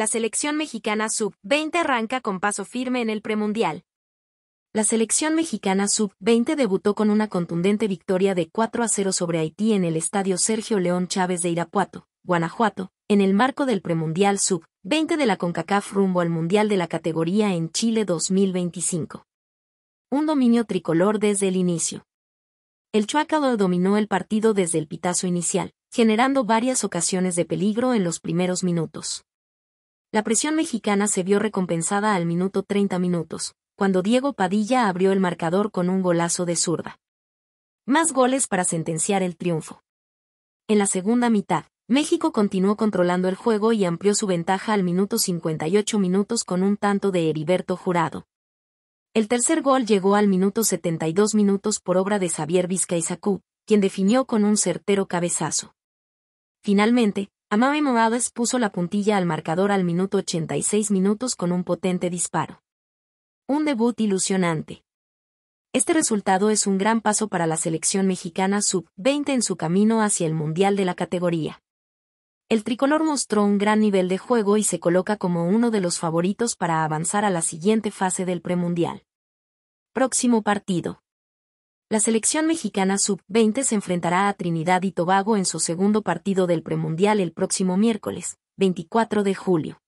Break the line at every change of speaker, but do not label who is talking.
la selección mexicana sub-20 arranca con paso firme en el premundial. La selección mexicana sub-20 debutó con una contundente victoria de 4 a 0 sobre Haití en el estadio Sergio León Chávez de Irapuato, Guanajuato, en el marco del premundial sub-20 de la CONCACAF rumbo al Mundial de la categoría en Chile 2025. Un dominio tricolor desde el inicio. El Chuacado dominó el partido desde el pitazo inicial, generando varias ocasiones de peligro en los primeros minutos. La presión mexicana se vio recompensada al minuto 30 minutos, cuando Diego Padilla abrió el marcador con un golazo de zurda. Más goles para sentenciar el triunfo. En la segunda mitad, México continuó controlando el juego y amplió su ventaja al minuto 58 minutos con un tanto de Heriberto Jurado. El tercer gol llegó al minuto 72 minutos por obra de Xavier Vizcaizacú, quien definió con un certero cabezazo. Finalmente, Amavi Morales puso la puntilla al marcador al minuto 86 minutos con un potente disparo. Un debut ilusionante. Este resultado es un gran paso para la selección mexicana sub-20 en su camino hacia el Mundial de la categoría. El tricolor mostró un gran nivel de juego y se coloca como uno de los favoritos para avanzar a la siguiente fase del premundial. Próximo partido la selección mexicana sub-20 se enfrentará a Trinidad y Tobago en su segundo partido del premundial el próximo miércoles, 24 de julio.